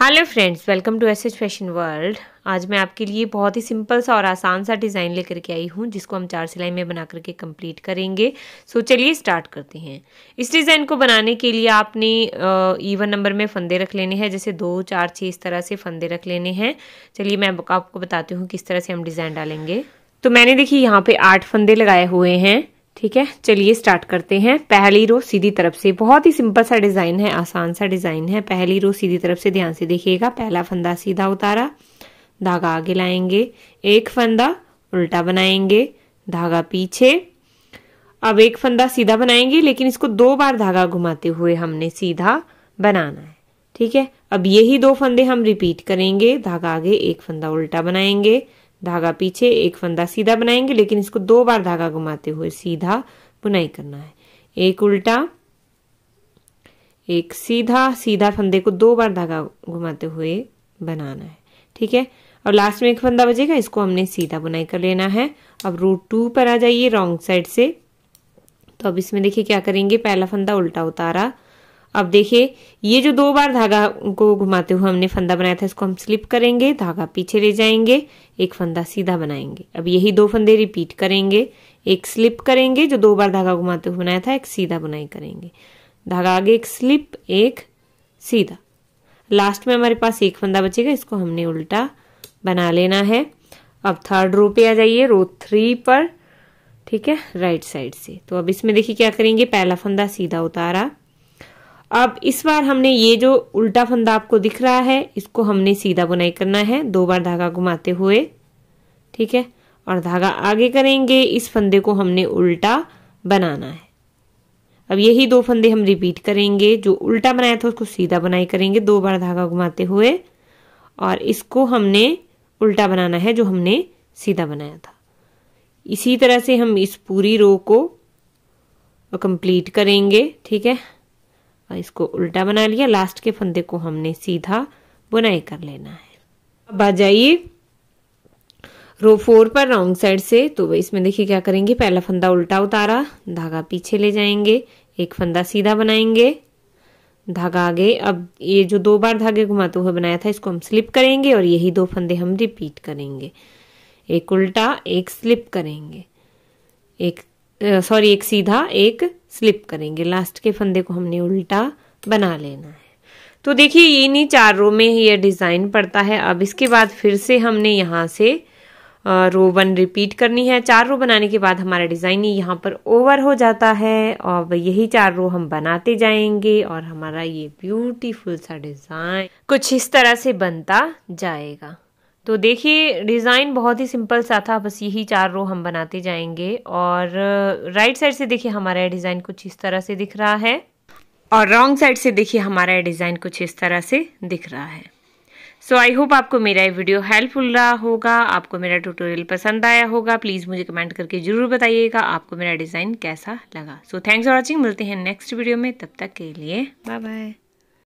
hello friends welcome to S H fashion world आज मैं आपके लिए बहुत ही सिंपल सा और आसान सा डिज़ाइन लेकर के आई हूँ जिसको हम चार सिलाई में बना करके कंप्लीट करेंगे सो चलिए स्टार्ट करते हैं इस डिज़ाइन को बनाने के लिए आपने ईवन नंबर में फंदे रख लेने हैं जैसे दो चार छः इस तरह से फंदे रख लेने हैं चलिए मैं आपको बताती हूँ किस तरह से हम डिज़ाइन डालेंगे तो मैंने देखिए यहाँ पर आठ फंदे लगाए हुए हैं ठीक है चलिए स्टार्ट करते हैं पहली रो सीधी तरफ से बहुत ही सिंपल सा डिजाइन है आसान सा डिजाइन है पहली रो सीधी तरफ से ध्यान से देखिएगा पहला फंदा सीधा उतारा धागा आगे लाएंगे एक फंदा उल्टा बनाएंगे धागा पीछे अब एक फंदा सीधा बनाएंगे लेकिन इसको दो बार धागा घुमाते हुए हमने सीधा बनाना है ठीक है अब यही दो फंदे हम रिपीट करेंगे धागा आगे एक फंदा उल्टा बनाएंगे धागा पीछे एक फंदा सीधा बनाएंगे लेकिन इसको दो बार धागा घुमाते हुए सीधा बुनाई करना है एक उल्टा एक सीधा सीधा फंदे को दो बार धागा घुमाते हुए बनाना है ठीक है और लास्ट में एक फंदा बजेगा इसको हमने सीधा बुनाई कर लेना है अब रूट टू पर आ जाइए रॉन्ग साइड से तो अब इसमें देखिए क्या करेंगे पहला फंदा उल्टा उतारा अब देखिए ये जो दो बार धागा को घुमाते हुए हमने फंदा बनाया था इसको हम स्लिप करेंगे धागा पीछे ले जाएंगे एक फंदा सीधा बनाएंगे अब यही दो फंदे रिपीट करेंगे एक स्लिप करेंगे जो दो बार धागा घुमाते हुए बनाया था एक सीधा बुनाई करेंगे धागा आगे एक स्लिप एक सीधा लास्ट में हमारे पास एक फंदा बचेगा इसको हमने उल्टा बना लेना है अब थर्ड रो पे आ जाइए रो थ्री पर ठीक है राइट साइड से तो अब इसमें देखिए क्या करेंगे पहला फंदा सीधा उतारा अब इस बार हमने ये जो उल्टा फंदा आपको दिख रहा है इसको हमने सीधा बुनाई करना है दो बार धागा घुमाते हुए ठीक है और धागा आगे करेंगे इस फंदे को हमने उल्टा बनाना है अब यही दो फंदे हम रिपीट करेंगे जो उल्टा बनाया था उसको सीधा बनाई करेंगे दो बार धागा घुमाते हुए और इसको हमने उल्टा बनाना है जो हमने सीधा बनाया था इसी तरह से हम इस पूरी रो को कंप्लीट करेंगे ठीक है इसको उल्टा बना लिया लास्ट के फंदे को हमने सीधा बुनाई कर लेना है अब आ जाइए रो फोर पर रॉन्ग साइड से तो इसमें देखिए क्या करेंगे पहला फंदा उल्टा उतारा धागा पीछे ले जाएंगे एक फंदा सीधा बनाएंगे धागा आगे अब ये जो दो बार धागे घुमाते हुए बनाया था इसको हम स्लिप करेंगे और यही दो फंदे हम रिपीट करेंगे एक उल्टा एक स्लिप करेंगे एक सॉरी एक सीधा एक स्लिप करेंगे लास्ट के फंदे को हमने उल्टा बना लेना है तो देखिए इन्हीं चार रो में ही ये डिज़ाइन पड़ता है अब इसके बाद फिर से हमने यहाँ से रो वन रिपीट करनी है चार रो बनाने के बाद हमारा डिज़ाइन यहाँ पर ओवर हो जाता है और यही चार रो हम बनाते जाएंगे और हमारा ये ब्यूटीफुल सा डिज़ाइन कुछ इस तरह से बनता जाएगा तो देखिए डिज़ाइन बहुत ही सिंपल सा था बस यही चार रो हम बनाते जाएंगे और राइट साइड से देखिए हमारा डिज़ाइन कुछ इस तरह से दिख रहा है और रॉन्ग साइड से देखिए हमारा डिज़ाइन कुछ इस तरह से दिख रहा है सो आई होप आपको मेरा ये वीडियो हेल्पफुल रहा होगा आपको मेरा ट्यूटोरियल पसंद आया होगा प्लीज़ मुझे कमेंट करके ज़रूर बताइएगा आपको मेरा डिज़ाइन कैसा लगा सो थैंक्स फॉर वॉचिंग मिलते हैं नेक्स्ट वीडियो में तब तक के लिए बाय बाय